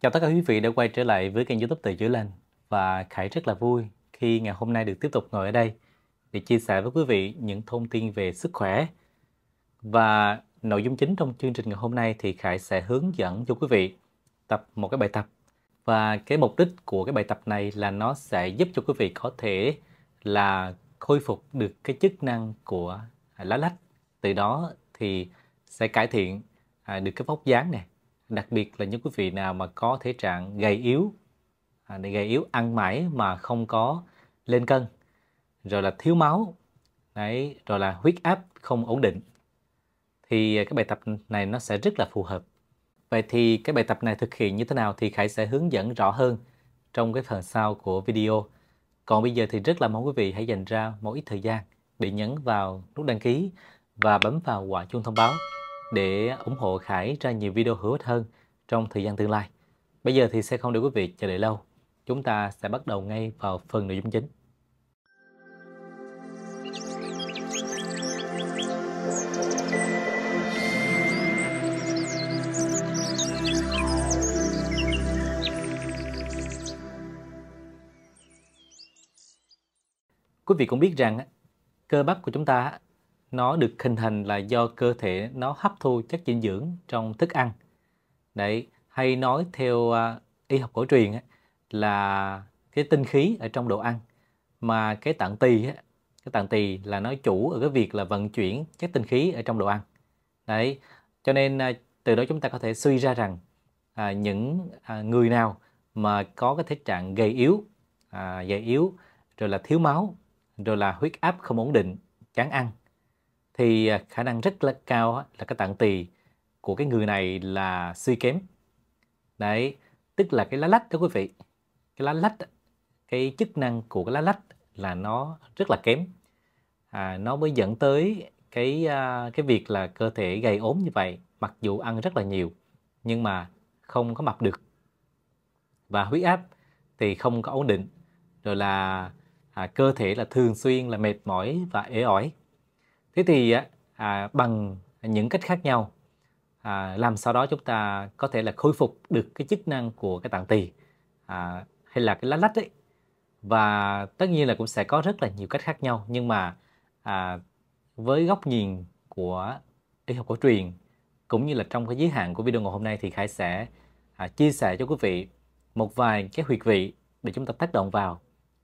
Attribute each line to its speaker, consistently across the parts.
Speaker 1: Chào tất cả quý vị đã quay trở lại với kênh youtube Từ Chữ Lành Và Khải rất là vui khi ngày hôm nay được tiếp tục ngồi ở đây để chia sẻ với quý vị những thông tin về sức khỏe Và nội dung chính trong chương trình ngày hôm nay thì Khải sẽ hướng dẫn cho quý vị tập một cái bài tập Và cái mục đích của cái bài tập này là nó sẽ giúp cho quý vị có thể là khôi phục được cái chức năng của lá lách Từ đó thì sẽ cải thiện à, được cái vóc dáng này đặc biệt là những quý vị nào mà có thể trạng gầy yếu để à, gầy yếu ăn mãi mà không có lên cân rồi là thiếu máu đấy rồi là huyết áp không ổn định thì cái bài tập này nó sẽ rất là phù hợp vậy thì cái bài tập này thực hiện như thế nào thì khải sẽ hướng dẫn rõ hơn trong cái phần sau của video còn bây giờ thì rất là mong quý vị hãy dành ra một ít thời gian để nhấn vào nút đăng ký và bấm vào quả chuông thông báo để ủng hộ Khải ra nhiều video hữu ích hơn trong thời gian tương lai. Bây giờ thì sẽ không để quý vị chờ đợi lâu. Chúng ta sẽ bắt đầu ngay vào phần nội dung chính. Quý vị cũng biết rằng cơ bắp của chúng ta nó được hình thành là do cơ thể nó hấp thu chất dinh dưỡng trong thức ăn đấy hay nói theo à, y học cổ truyền là cái tinh khí ở trong đồ ăn mà cái tạng tỳ cái tạng tỳ là nó chủ ở cái việc là vận chuyển chất tinh khí ở trong đồ ăn đấy cho nên à, từ đó chúng ta có thể suy ra rằng à, những à, người nào mà có cái thể trạng gầy yếu à, gầy yếu rồi là thiếu máu rồi là huyết áp không ổn định chán ăn thì à, khả năng rất là cao là cái tạng tỳ của cái người này là suy kém đấy tức là cái lá lách đó quý vị cái lá lách cái chức năng của cái lá lách là nó rất là kém à, nó mới dẫn tới cái à, cái việc là cơ thể gầy ốm như vậy mặc dù ăn rất là nhiều nhưng mà không có mập được và huyết áp thì không có ổn định rồi là à, cơ thể là thường xuyên là mệt mỏi và ế ỏi thế thì à, bằng những cách khác nhau à, làm sau đó chúng ta có thể là khôi phục được cái chức năng của cái tạng tỳ à, hay là cái lá lách ấy và tất nhiên là cũng sẽ có rất là nhiều cách khác nhau nhưng mà à, với góc nhìn của y học cổ truyền cũng như là trong cái giới hạn của video ngày hôm nay thì Khải sẽ à, chia sẻ cho quý vị một vài cái huyệt vị để chúng ta tác động vào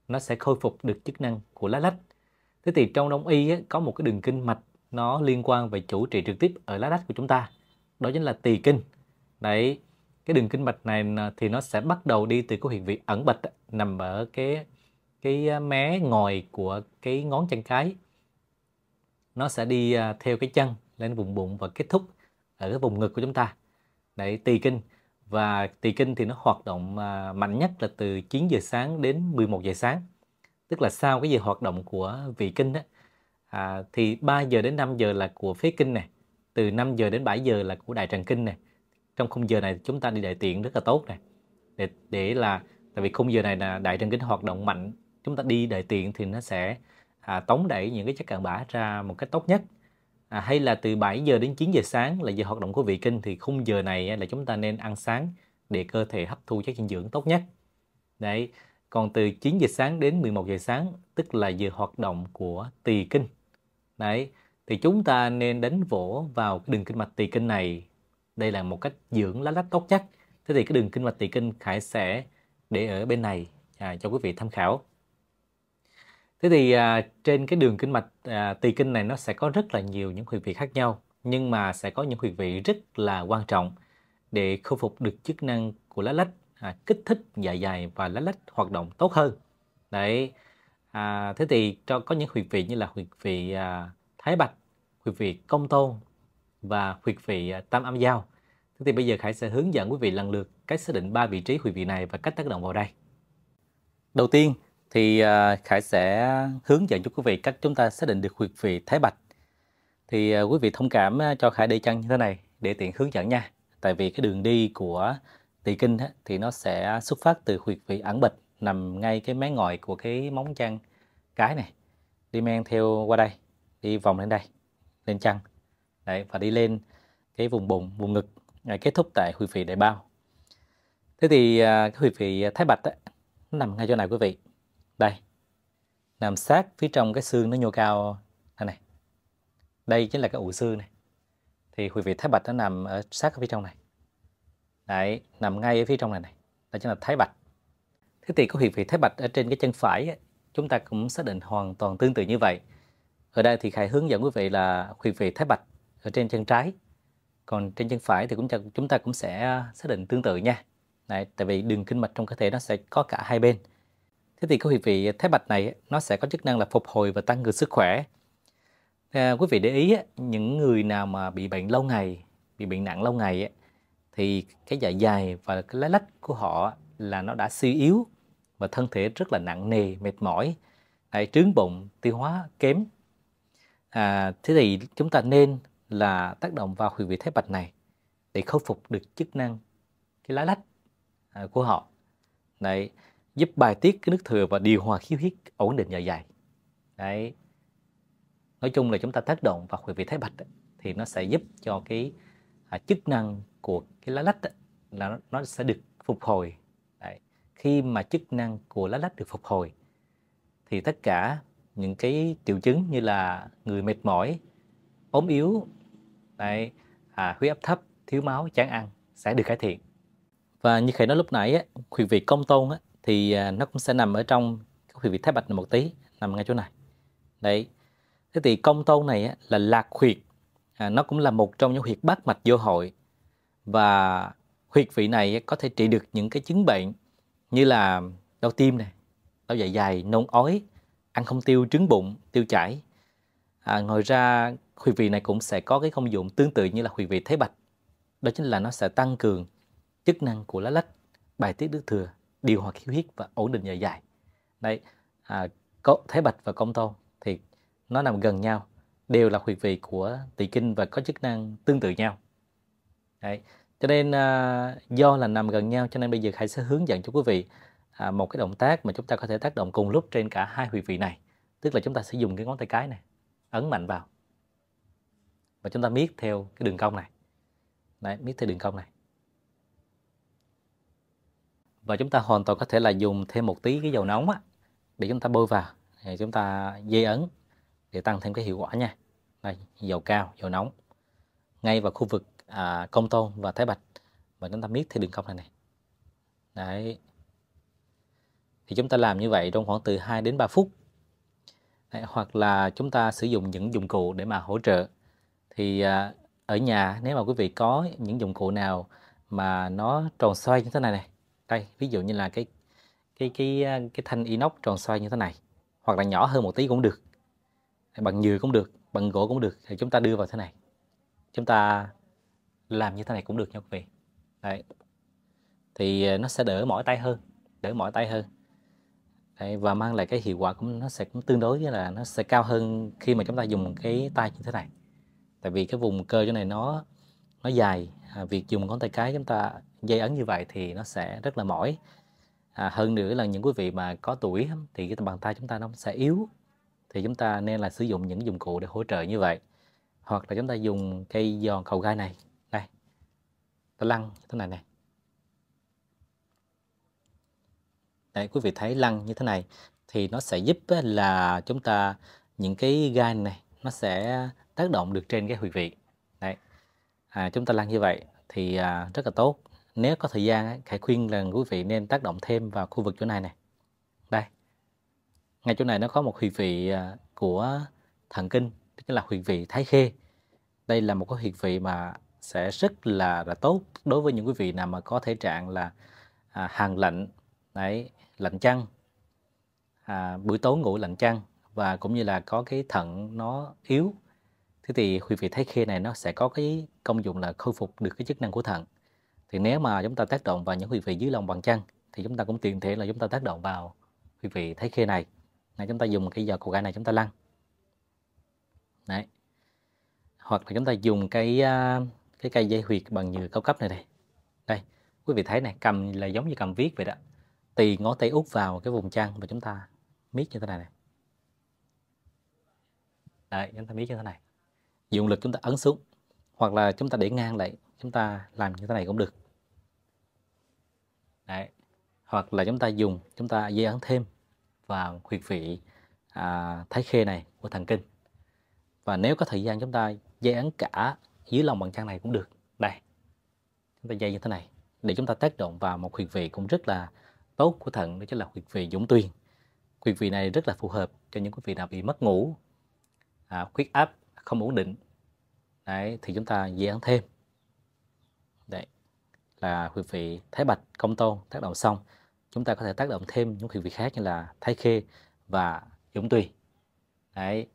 Speaker 1: nó sẽ khôi phục được chức năng của lá lách thế thì trong đông y á, có một cái đường kinh mạch nó liên quan về chủ trị trực tiếp ở lá đách của chúng ta đó chính là tỳ kinh đấy cái đường kinh mạch này thì nó sẽ bắt đầu đi từ cái huyệt vị ẩn bạch nằm ở cái cái à, mé ngòi của cái ngón chân cái nó sẽ đi à, theo cái chân lên vùng bụng và kết thúc ở cái vùng ngực của chúng ta đấy tỳ kinh và tỳ kinh thì nó hoạt động à, mạnh nhất là từ 9 giờ sáng đến 11 giờ sáng tức là sau cái giờ hoạt động của vị kinh á, à, thì 3 giờ đến 5 giờ là của phế kinh này từ 5 giờ đến 7 giờ là của đại tràng kinh này trong khung giờ này chúng ta đi đại tiện rất là tốt này để để là tại vì khung giờ này là đại tràng kinh hoạt động mạnh chúng ta đi đại tiện thì nó sẽ à, tống đẩy những cái chất cặn bã ra một cách tốt nhất à, hay là từ 7 giờ đến 9 giờ sáng là giờ hoạt động của vị kinh thì khung giờ này là chúng ta nên ăn sáng để cơ thể hấp thu chất dinh dưỡng tốt nhất đấy còn từ 9 giờ sáng đến 11 giờ sáng tức là giờ hoạt động của tỳ kinh. Đấy, thì chúng ta nên đánh vỗ vào cái đường kinh mạch tỳ kinh này. Đây là một cách dưỡng lá lách tốt chắc. Thế thì cái đường kinh mạch tỳ kinh Khải sẽ để ở bên này à, cho quý vị tham khảo. Thế thì à, trên cái đường kinh mạch à, tỳ kinh này nó sẽ có rất là nhiều những huyệt vị khác nhau nhưng mà sẽ có những huyệt vị rất là quan trọng để khôi phục được chức năng của lá lách à, kích thích dạ dày và lá lách hoạt động tốt hơn đấy à, thế thì cho có những huyệt vị như là huyệt vị à, thái bạch huyệt vị công tôn và huyệt vị à, tam âm giao thế thì bây giờ khải sẽ hướng dẫn quý vị lần lượt cách xác định ba vị trí huyệt vị này và cách tác động vào đây đầu tiên thì à, khải sẽ hướng dẫn cho quý vị cách chúng ta xác định được huyệt vị thái bạch thì à, quý vị thông cảm à, cho khải đi chân như thế này để tiện hướng dẫn nha tại vì cái đường đi của tỳ kinh á, thì nó sẽ xuất phát từ huyệt vị ẩn bịch nằm ngay cái mé ngoài của cái móng chân cái này đi men theo qua đây đi vòng lên đây lên chân đấy và đi lên cái vùng bụng vùng ngực à, kết thúc tại huyệt vị đại bao thế thì à, cái huyệt vị thái bạch ấy, nó nằm ngay chỗ này quý vị đây nằm sát phía trong cái xương nó nhô cao này này đây chính là cái ụ xương này thì huyệt vị thái bạch nó nằm ở sát ở phía trong này Đấy, nằm ngay ở phía trong này này. Đó chính là thái bạch. Thế thì có huyệt vị thái bạch ở trên cái chân phải ấy, chúng ta cũng xác định hoàn toàn tương tự như vậy. Ở đây thì khai hướng dẫn quý vị là huyệt vị thái bạch ở trên chân trái. Còn trên chân phải thì cũng chúng ta cũng sẽ xác định tương tự nha. Đấy, tại vì đường kinh mạch trong cơ thể nó sẽ có cả hai bên. Thế thì có huyệt vị thái bạch này nó sẽ có chức năng là phục hồi và tăng cường sức khỏe. À, quý vị để ý những người nào mà bị bệnh lâu ngày, bị bệnh nặng lâu ngày thì cái dạ dày và cái lá lách của họ là nó đã suy yếu và thân thể rất là nặng nề mệt mỏi hay trướng bụng tiêu hóa kém à, thế thì chúng ta nên là tác động vào huyệt vị thái bạch này để khôi phục được chức năng cái lá lách à, của họ đấy giúp bài tiết cái nước thừa và điều hòa khí huyết ổn định dạ dày đấy nói chung là chúng ta tác động vào huyệt vị thái bạch ấy, thì nó sẽ giúp cho cái à, chức năng của cái lá lách ấy, là nó, nó sẽ được phục hồi Đấy. khi mà chức năng của lá lách được phục hồi thì tất cả những cái triệu chứng như là người mệt mỏi ốm yếu Đấy. À, huyết áp thấp thiếu máu chán ăn sẽ được cải thiện và như khải nói lúc nãy á, huyệt vị công tôn á, thì à, nó cũng sẽ nằm ở trong cái huyệt vị thái bạch một tí nằm ngay chỗ này đấy thế thì công tôn này á, là lạc huyệt à, nó cũng là một trong những huyệt bát mạch vô hội và huyệt vị này có thể trị được những cái chứng bệnh như là đau tim này đau dạ dày nôn ói ăn không tiêu trứng bụng tiêu chảy à, ngoài ra huyệt vị này cũng sẽ có cái công dụng tương tự như là huyệt vị thái bạch đó chính là nó sẽ tăng cường chức năng của lá lách bài tiết nước thừa điều hòa khí huyết và ổn định dạ dày đấy à, thế bạch và công tôn thì nó nằm gần nhau đều là huyệt vị của tỳ kinh và có chức năng tương tự nhau Đấy. cho nên à, do là nằm gần nhau cho nên bây giờ Khải sẽ hướng dẫn cho quý vị à, một cái động tác mà chúng ta có thể tác động cùng lúc trên cả hai huyệt vị này tức là chúng ta sẽ dùng cái ngón tay cái này ấn mạnh vào và chúng ta miết theo cái đường cong này Đấy, miết theo đường cong này và chúng ta hoàn toàn có thể là dùng thêm một tí cái dầu nóng á, để chúng ta bôi vào thì chúng ta dây ấn để tăng thêm cái hiệu quả nha đây dầu cao dầu nóng ngay vào khu vực à, công tôn và thái bạch và chúng ta miết theo đường cong này này đấy thì chúng ta làm như vậy trong khoảng từ 2 đến 3 phút đấy, hoặc là chúng ta sử dụng những dụng cụ để mà hỗ trợ thì à, ở nhà nếu mà quý vị có những dụng cụ nào mà nó tròn xoay như thế này này đây ví dụ như là cái cái cái à, cái thanh inox tròn xoay như thế này hoặc là nhỏ hơn một tí cũng được bằng nhựa cũng được bằng gỗ cũng được thì chúng ta đưa vào thế này chúng ta làm như thế này cũng được nha quý vị đấy thì ờ, nó sẽ đỡ mỏi tay hơn đỡ mỏi tay hơn đấy, và mang lại cái hiệu quả cũng nó sẽ cũng tương đối với là nó sẽ cao hơn khi mà chúng ta dùng cái tay như thế này tại vì cái vùng cơ chỗ này nó nó dài à, việc dùng ngón tay cái chúng ta dây ấn như vậy thì nó sẽ rất là mỏi à, hơn nữa là những quý vị mà có tuổi thì cái bàn tay chúng ta nó sẽ yếu thì chúng ta nên là sử dụng những dụng cụ để hỗ trợ như vậy hoặc là chúng ta dùng cây giòn cầu gai này đây, ta lăn thế này này Đấy, quý vị thấy lăn như thế này thì nó sẽ giúp là chúng ta những cái gai này nó sẽ tác động được trên cái huyệt vị Đấy. À, chúng ta lăn như vậy thì à, rất là tốt nếu có thời gian hãy khuyên là quý vị nên tác động thêm vào khu vực chỗ này này ngay chỗ này nó có một huyệt vị à, của thần kinh tức là huyệt vị thái khê đây là một cái huyệt vị mà sẽ rất là là tốt đối với những quý vị nào mà có thể trạng là à, hàng lạnh đấy lạnh chăng à, buổi tối ngủ lạnh chăng và cũng như là có cái thận nó yếu thế thì huyệt vị thái khê này nó sẽ có cái công dụng là khôi phục được cái chức năng của thận thì nếu mà chúng ta tác động vào những huyệt vị dưới lòng bàn chân thì chúng ta cũng tiện thể là chúng ta tác động vào huyệt vị thái khê này này chúng ta dùng cái giò cầu gai này chúng ta lăn đấy hoặc là chúng ta dùng cái cái cây dây huyệt bằng nhựa cao cấp này đây đây quý vị thấy này cầm là giống như cầm viết vậy đó tì ngón tay út vào cái vùng chăn và chúng ta miết như thế này này đấy chúng ta miết như thế này dùng lực chúng ta ấn xuống hoặc là chúng ta để ngang lại chúng ta làm như thế này cũng được đấy hoặc là chúng ta dùng chúng ta dây ấn thêm và huyệt vị à, thái khê này của thần kinh và nếu có thời gian chúng ta dây ấn cả dưới lòng bàn chân này cũng được đây chúng ta dây như thế này để chúng ta tác động vào một huyệt vị cũng rất là tốt của thận đó chính là huyệt vị dũng tuyền huyệt vị này rất là phù hợp cho những quý vị nào bị mất ngủ à, huyết áp không ổn định đấy thì chúng ta dây ấn thêm đấy là huyệt vị thái bạch công tôn tác động xong chúng ta có thể tác động thêm những huyệt vị khác như là thái khê và dũng tùy Đấy.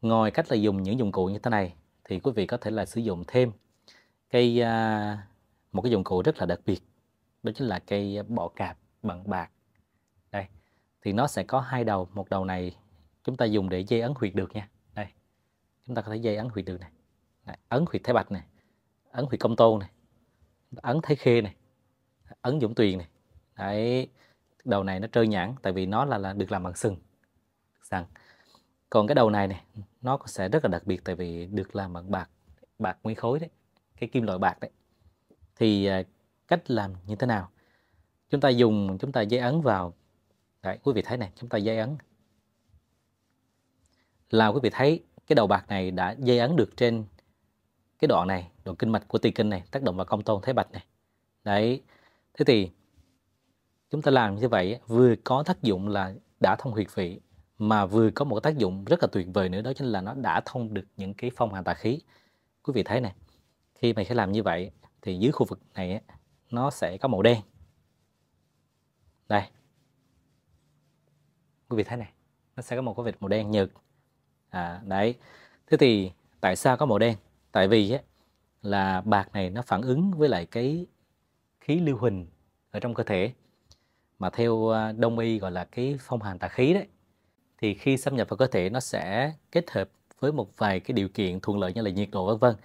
Speaker 1: ngoài cách là dùng những dụng cụ như thế này thì quý vị có thể là sử dụng thêm cây à, một cái dụng cụ rất là đặc biệt đó chính là cây bọ cạp bằng bạc đây thì nó sẽ có hai đầu một đầu này chúng ta dùng để dây ấn huyệt được nha đây chúng ta có thể dây ấn huyệt được này đây. ấn huyệt thái bạch này ấn huyệt công tô này ấn thái khê này ấn dũng tuyền này cái đầu này nó trơn nhẵn tại vì nó là, là được làm bằng sừng sẵn còn cái đầu này này nó sẽ rất là đặc biệt tại vì được làm bằng bạc bạc nguyên khối đấy cái kim loại bạc đấy thì à, cách làm như thế nào chúng ta dùng chúng ta dây ấn vào đấy quý vị thấy này chúng ta dây ấn là quý vị thấy cái đầu bạc này đã dây ấn được trên cái đoạn này đoạn kinh mạch của tỳ kinh này tác động vào công tôn thái bạch này đấy thế thì chúng ta làm như vậy vừa có tác dụng là đã thông huyệt vị mà vừa có một tác dụng rất là tuyệt vời nữa đó chính là nó đã thông được những cái phong hàn tà khí quý vị thấy này khi mà sẽ làm như vậy thì dưới khu vực này nó sẽ có màu đen đây quý vị thấy này nó sẽ có một cái vệt màu đen nhợt à, đấy thế thì tại sao có màu đen tại vì á, là bạc này nó phản ứng với lại cái khí lưu huỳnh ở trong cơ thể mà theo ờ, đông y gọi là cái phong hàn tà khí đấy thì khi xâm nhập vào cơ thể nó sẽ kết hợp với một vài cái điều kiện thuận lợi như là nhiệt độ vân vân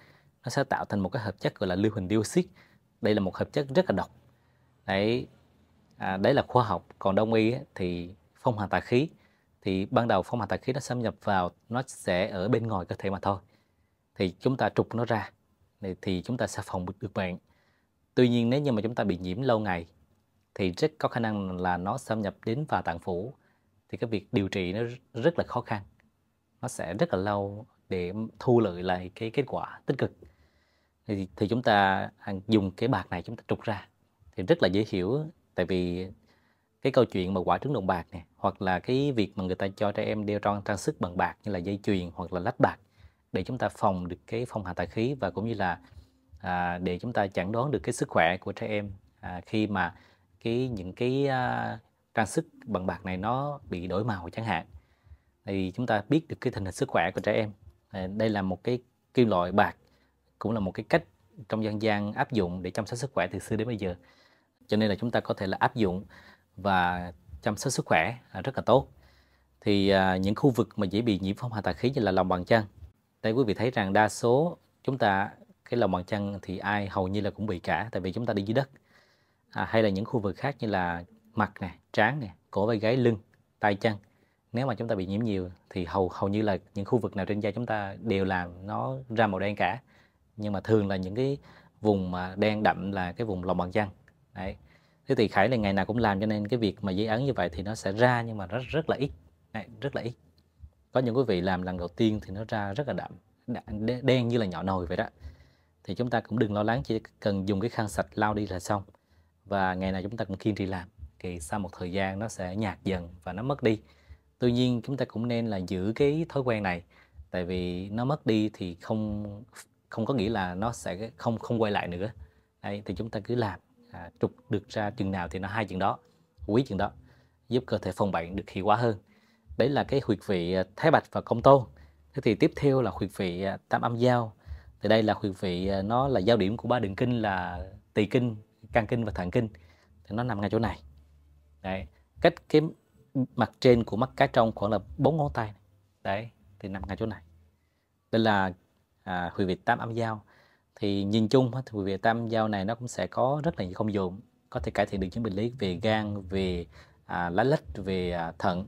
Speaker 1: nó sẽ tạo thành một cái hợp chất gọi là lưu huỳnh dioxide đây là một hợp chất rất là độc đấy à, đấy là khoa học còn đông y ấy, thì phong hàn tà khí thì ban đầu phong hàn tà khí nó xâm nhập vào nó sẽ ở bên ngoài cơ thể mà thôi thì chúng ta trục nó ra thì chúng ta sẽ phòng được bệnh tuy nhiên nếu như mà chúng ta bị nhiễm lâu ngày thì rất có khả năng là nó xâm nhập đến vào tạng phủ thì cái việc điều trị nó rất là khó khăn nó sẽ rất là lâu để thu lợi lại cái kết quả tích cực thì, thì chúng ta à, dùng cái bạc này chúng ta trục ra thì rất là dễ hiểu tại vì cái câu chuyện mà quả trứng đồng bạc này hoặc là cái việc mà người ta cho trẻ em đeo trang trang sức bằng bạc như là dây chuyền hoặc là lách bạc để chúng ta phòng được cái phong hạ tà khí và cũng như là à, để chúng ta chẩn đoán được cái sức khỏe của trẻ em à, khi mà cái những cái uh, trang sức bằng bạc này nó bị đổi màu chẳng hạn thì chúng ta biết được cái tình hình sức khỏe của trẻ em ờ, đây là một cái kim loại bạc cũng là một cái cách trong dân gian áp dụng để chăm sóc sức khỏe từ xưa đến bây giờ cho nên là chúng ta có thể là áp dụng và chăm sóc sức khỏe à, rất là tốt thì à, những khu vực mà dễ bị nhiễm phong hàn tà khí như là lòng bàn chân đây quý vị thấy rằng đa số chúng ta cái lòng bàn chân thì ai hầu như là cũng bị cả tại vì chúng ta đi dưới đất à, hay là những khu vực khác như là mặt nè trán nè cổ vai gáy lưng tay chân nếu mà chúng ta bị nhiễm nhiều thì hầu hầu như là những khu vực nào trên da chúng ta đều làm nó ra màu đen cả nhưng mà thường là những cái vùng mà đen đậm là cái vùng lòng bàn chân đấy thế thì khải là ngày nào cũng làm cho nên cái việc mà giấy ấn như vậy thì nó sẽ ra nhưng mà rất rất là ít đấy, rất là ít có những quý vị làm lần đầu tiên thì nó ra rất là đậm đen như là nhỏ nồi vậy đó thì chúng ta cũng đừng lo lắng chỉ cần dùng cái khăn sạch lau đi là xong và ngày nào chúng ta cũng kiên trì làm thì sau một thời gian nó sẽ nhạt dần và nó mất đi tuy nhiên chúng ta cũng nên là giữ cái thói quen này tại vì nó mất đi thì không không có nghĩa là nó sẽ không không quay lại nữa Đấy, thì chúng ta cứ làm à, trục được ra chừng nào thì nó hai chừng đó quý chừng đó giúp cơ thể phòng bệnh được hiệu quả hơn đấy là cái huyệt vị à, thái bạch và công tôn thế thì tiếp theo là huyệt vị à, tam âm giao thì đây là huyệt vị à, nó là giao điểm của ba đường kinh là tỳ kinh can kinh và thần kinh thì nó nằm ngay chỗ này đấy cách cái mặt trên của mắt cá trong khoảng là bốn ngón tay này. đấy thì nằm ngay chỗ này đây là à, huyệt vị tam âm giao thì nhìn chung thì huyệt vị tam âm giao này nó cũng sẽ có rất là nhiều công dụng có thể cải thiện được chứng bệnh lý về gan về à, lá lách về à, thận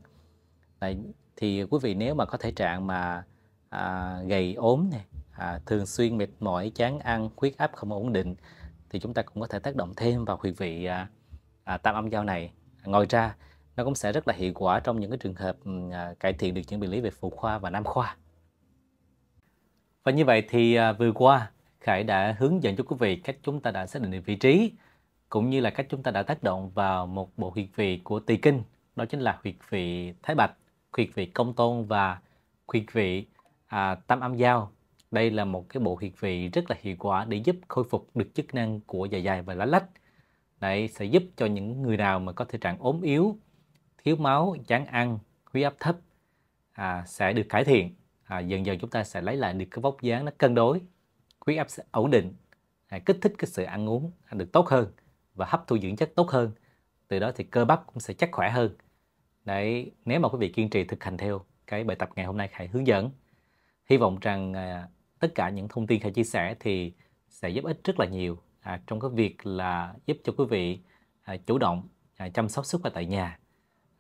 Speaker 1: đấy, thì quý vị nếu mà có thể trạng mà à, gầy ốm này à, thường xuyên mệt mỏi chán ăn huyết áp không ổn định thì chúng ta cũng có thể tác động thêm vào huyệt vị à, à, tam âm giao này ngoài ra nó cũng sẽ rất là hiệu quả trong những cái trường hợp à, cải thiện được những bệnh lý về phụ khoa và nam khoa và như vậy thì à, vừa qua Khải đã hướng dẫn cho quý vị cách chúng ta đã xác định được vị trí cũng như là cách chúng ta đã tác động vào một bộ huyệt vị của tỳ kinh đó chính là huyệt vị thái bạch huyệt vị công tôn và huyệt vị à, tam âm giao đây là một cái bộ huyệt vị rất là hiệu quả để giúp khôi phục được chức năng của dạ dày và lá lách. Đấy, sẽ giúp cho những người nào mà có thể trạng ốm yếu, thiếu máu, chán ăn, huyết áp thấp à, sẽ được cải thiện. À, dần dần chúng ta sẽ lấy lại được cái vóc dáng nó cân đối, huyết áp sẽ ổn định, à, kích thích cái sự ăn uống được tốt hơn và hấp thu dưỡng chất tốt hơn. Từ đó thì cơ bắp cũng sẽ chắc khỏe hơn. Đấy, nếu mà quý vị kiên trì thực hành theo cái bài tập ngày hôm nay Khải hướng dẫn, hy vọng rằng à, tất cả những thông tin khai chia sẻ thì sẽ giúp ích rất là nhiều à, trong cái việc là giúp cho quý vị à, chủ động à, chăm sóc sức khỏe tại nhà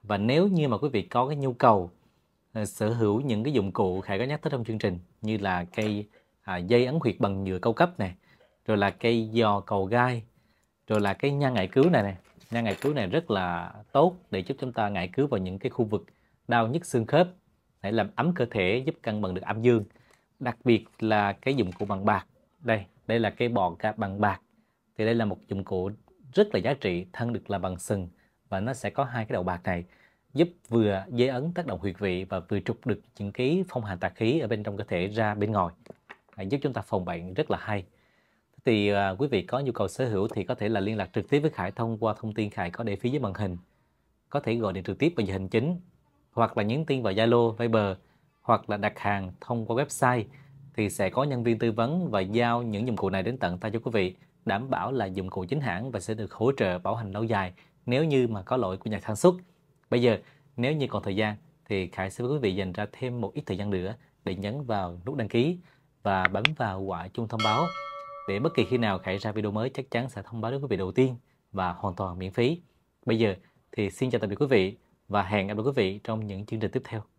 Speaker 1: và nếu như mà quý vị có cái nhu cầu à, sở hữu những cái dụng cụ khai có nhắc tới trong chương trình như là cây à, dây ấn huyệt bằng nhựa cao cấp này rồi là cây giò cầu gai rồi là cái nhang ngải cứu này này nhang ngải cứu này rất là tốt để giúp chúng ta ngải cứu vào những cái khu vực đau nhức xương khớp để làm ấm cơ thể giúp cân bằng được âm dương đặc biệt là cái dụng cụ bằng bạc đây đây là cái bọ cạp bằng bạc thì đây là một dụng cụ rất là giá trị thân được là bằng sừng và nó sẽ có hai cái đầu bạc này giúp vừa dễ ấn tác động huyệt vị và vừa trục được những cái phong hàn tà khí ở bên trong cơ thể ra bên ngoài à, giúp chúng ta phòng bệnh rất là hay thì à, quý vị có nhu cầu sở hữu thì có thể là liên lạc trực tiếp với Khải thông qua thông tin Khải có để phía dưới màn hình có thể gọi điện trực tiếp vào giờ hình chính hoặc là nhắn tin vào Zalo, Viber hoặc là đặt hàng thông qua website thì sẽ có nhân viên tư vấn và giao những dụng cụ này đến tận tay cho quý vị, đảm bảo là dụng cụ chính hãng và sẽ được hỗ trợ bảo hành lâu dài nếu như mà có lỗi của nhà sản xuất. Bây giờ, nếu như còn thời gian thì Khải sẽ với quý vị dành ra thêm một ít thời gian nữa để nhấn vào nút đăng ký và bấm vào quả chuông thông báo để bất kỳ khi nào Khải ra video mới chắc chắn sẽ thông báo đến quý vị đầu tiên và hoàn toàn miễn phí. Bây giờ thì xin chào tạm biệt quý vị và hẹn gặp lại quý vị trong những chương trình tiếp theo.